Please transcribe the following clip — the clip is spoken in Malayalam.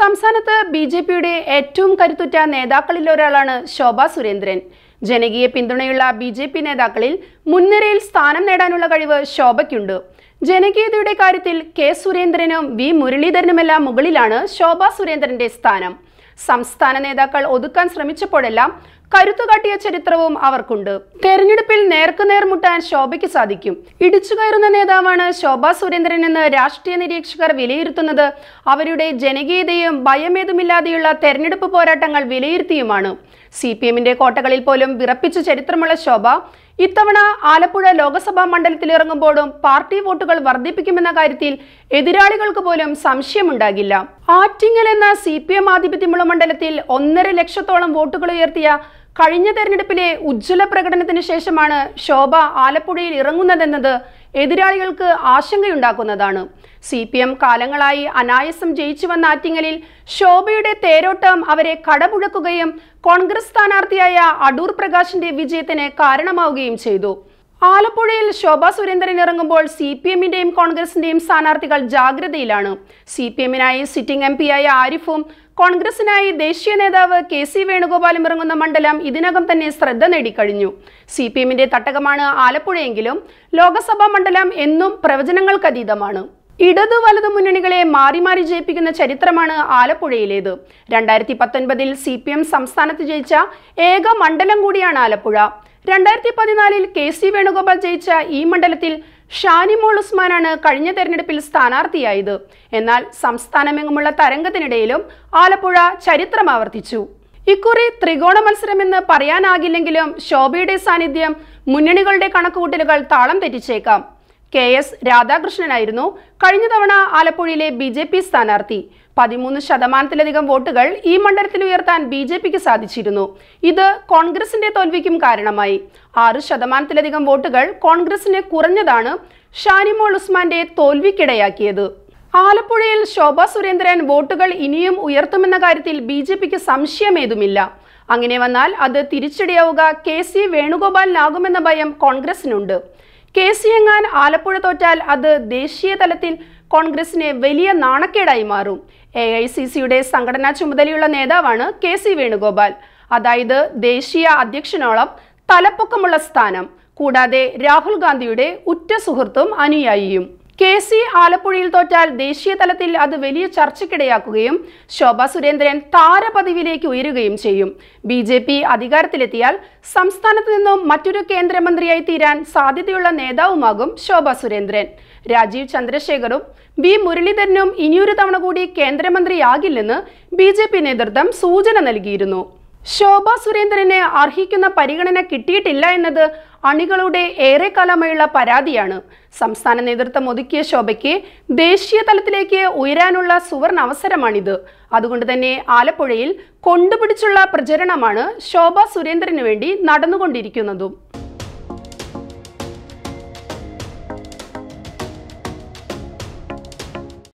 സംസ്ഥാനത്ത് ബി ജെ പിയുടെ ഏറ്റവും കരുത്തുറ്റ ഒരാളാണ് ശോഭ സുരേന്ദ്രൻ ജനകീയ പിന്തുണയുള്ള ബി ജെ പി നേതാക്കളിൽ മുൻനിരയിൽ സ്ഥാനം നേടാനുള്ള കഴിവ് ശോഭയ്ക്കുണ്ട് ജനകീയതയുടെ കാര്യത്തിൽ കെ സുരേന്ദ്രനും വി മുരളീധരനുമെല്ലാം മുകളിലാണ് ശോഭ സുരേന്ദ്രന്റെ സ്ഥാനം സംസ്ഥാന നേതാക്കൾ ഒതുക്കാൻ ശ്രമിച്ചപ്പോഴെല്ലാം കരുത്തുകാട്ടിയ ചരിത്രവും അവർക്കുണ്ട് തെരഞ്ഞെടുപ്പിൽ നേർക്കുനേർ മുട്ടാൻ ശോഭയ്ക്ക് സാധിക്കും ഇടിച്ചുകയറുന്ന നേതാവാണ് ശോഭ സുരേന്ദ്രൻ എന്ന് രാഷ്ട്രീയ നിരീക്ഷകർ വിലയിരുത്തുന്നത് അവരുടെ ജനകീയതയും ഭയമേതുമില്ലാതെയുള്ള തെരഞ്ഞെടുപ്പ് പോരാട്ടങ്ങൾ വിലയിരുത്തിയുമാണ് സി പി എമ്മിന്റെ കോട്ടകളിൽ പോലും വിറപ്പിച്ച ചരിത്രമുള്ള ശോഭ ഇത്തവണ ആലപ്പുഴ ലോക്സഭാ മണ്ഡലത്തിൽ ഇറങ്ങുമ്പോഴും പാർട്ടി വോട്ടുകൾ വർദ്ധിപ്പിക്കുമെന്ന കാര്യത്തിൽ എതിരാളികൾക്ക് പോലും സംശയമുണ്ടാകില്ല ആറ്റിങ്ങൽ എന്ന സി പി എം ആധിപത്യമുള്ള മണ്ഡലത്തിൽ ഒന്നര ലക്ഷത്തോളം വോട്ടുകൾ ഉയർത്തിയ കഴിഞ്ഞ തെരഞ്ഞെടുപ്പിലെ ഉജ്ജ്വല പ്രകടനത്തിന് ശേഷമാണ് ശോഭ ആലപ്പുഴയിൽ ഇറങ്ങുന്നതെന്നത് എതിരാളികൾക്ക് ആശങ്കയുണ്ടാക്കുന്നതാണ് സി പി എം കാലങ്ങളായി അനായാസം ജയിച്ചു വന്ന ആറ്റിങ്ങലിൽ ശോഭയുടെ തേരോട്ടം അവരെ കടപുഴക്കുകയും കോൺഗ്രസ് സ്ഥാനാർത്ഥിയായ അടൂർ പ്രകാശിന്റെ വിജയത്തിന് കാരണമാവുകയും ചെയ്തു ആലപ്പുഴയിൽ ശോഭ സുരേന്ദ്രൻ ഇറങ്ങുമ്പോൾ സി പി എമ്മിന്റെയും കോൺഗ്രസിന്റെയും സ്ഥാനാർത്ഥികൾ ജാഗ്രതയിലാണ് സി പി എമ്മിനായി സിറ്റിംഗ് എം പിയായ ആരിഫും കോൺഗ്രസിനായി ദേശീയ നേതാവ് കെ സി വേണുഗോപാലും ഇറങ്ങുന്ന മണ്ഡലം ഇതിനകം തന്നെ ശ്രദ്ധ നേടിക്കഴിഞ്ഞു സി പി എമ്മിന്റെ തട്ടകമാണ് ആലപ്പുഴയെങ്കിലും ലോക്സഭാ മണ്ഡലം എന്നും പ്രവചനങ്ങൾക്കതീതമാണ് ഇടതു വലതു മുന്നണികളെ മാറി മാറി ജയിപ്പിക്കുന്ന ചരിത്രമാണ് ആലപ്പുഴയിലേത് രണ്ടായിരത്തി പത്തൊൻപതിൽ സി പി എം സംസ്ഥാനത്ത് ജയിച്ച ഏക മണ്ഡലം കൂടിയാണ് ആലപ്പുഴ രണ്ടായിരത്തി പതിനാലിൽ കെ സി വേണുഗോപാൽ ജയിച്ച ഈ മണ്ഡലത്തിൽ ഷാനിമോൾ ഉസ്മാനാണ് കഴിഞ്ഞ തെരഞ്ഞെടുപ്പിൽ സ്ഥാനാർത്ഥിയായത് എന്നാൽ സംസ്ഥാനമെങ്ങുമുള്ള തരംഗത്തിനിടയിലും ആലപ്പുഴ ചരിത്രം ആവർത്തിച്ചു ഇക്കുറി ത്രികോണ മത്സരമെന്ന് പറയാനാകില്ലെങ്കിലും ശോഭയുടെ സാന്നിധ്യം മുന്നണികളുടെ കണക്കുകൂട്ടലുകൾ താളം തെറ്റിച്ചേക്കാം കെ എസ് രാധാകൃഷ്ണനായിരുന്നു കഴിഞ്ഞ തവണ ആലപ്പുഴയിലെ ബി ജെ പി സ്ഥാനാർത്ഥി പതിമൂന്ന് ശതമാനത്തിലധികം വോട്ടുകൾ ഈ മണ്ഡലത്തിൽ ഉയർത്താൻ ബി ജെ പിക്ക് സാധിച്ചിരുന്നു ഇത് കോൺഗ്രസിന്റെ തോൽവിക്കും കാരണമായി ആറ് ശതമാനത്തിലധികം വോട്ടുകൾ കോൺഗ്രസിന് കുറഞ്ഞതാണ് ഷാനിമോൾ ഉസ്മാന്റെ തോൽവിക്കിടയാക്കിയത് ആലപ്പുഴയിൽ ശോഭാ സുരേന്ദ്രൻ വോട്ടുകൾ ഇനിയും ഉയർത്തുമെന്ന കാര്യത്തിൽ ബി ജെ പിക്ക് സംശയമേതുമില്ല അങ്ങനെ വന്നാൽ അത് തിരിച്ചടിയാവുക കെ സി വേണുഗോപാലിനാകുമെന്ന ഭയം കോൺഗ്രസിനുണ്ട് കെ സി എങ്ങാൻ ആലപ്പുഴ തോറ്റാൽ അത് ദേശീയ തലത്തിൽ കോൺഗ്രസിന് വലിയ നാണക്കേടായി മാറും എ ഐ സി സിയുടെ സംഘടനാ ചുമതലയുള്ള നേതാവാണ് കെ സി വേണുഗോപാൽ അതായത് ദേശീയ അധ്യക്ഷനോളം തലപ്പൊക്കമുള്ള സ്ഥാനം കൂടാതെ രാഹുൽ ഗാന്ധിയുടെ ഉറ്റ സുഹൃത്തും അനുയായിയും കെ സി ആലപ്പുഴയിൽ തോറ്റാൽ ദേശീയ തലത്തിൽ അത് വലിയ ചർച്ചയ്ക്കിടയാക്കുകയും ശോഭ സുരേന്ദ്രൻ താരപദവിയിലേക്ക് ഉയരുകയും ചെയ്യും ബി ജെ പി അധികാരത്തിലെത്തിയാൽ സംസ്ഥാനത്ത് നിന്നും മറ്റൊരു കേന്ദ്രമന്ത്രിയായി തീരാൻ സാധ്യതയുള്ള നേതാവുമാകും ശോഭ സുരേന്ദ്രൻ രാജീവ് ചന്ദ്രശേഖറും വി മുരളീധരനും ഇനിയൊരു തവണ കൂടി കേന്ദ്രമന്ത്രിയാകില്ലെന്ന് ബി ജെ പി നേതൃത്വം സൂചന നൽകിയിരുന്നു ശോഭ സുരേന്ദ്രന് അർഹിക്കുന്ന പരിഗണന കിട്ടിയിട്ടില്ല എന്നത് അണികളുടെ ഏറെക്കാലമായുള്ള പരാതിയാണ് സംസ്ഥാന നേതൃത്വം ഒതുക്കിയ ശോഭയ്ക്ക് ദേശീയ തലത്തിലേക്ക് ഉയരാനുള്ള സുവർണ അവസരമാണിത് അതുകൊണ്ട് തന്നെ ആലപ്പുഴയിൽ കൊണ്ടുപിടിച്ചുള്ള പ്രചരണമാണ് ശോഭ സുരേന്ദ്രന് വേണ്ടി നടന്നുകൊണ്ടിരിക്കുന്നതും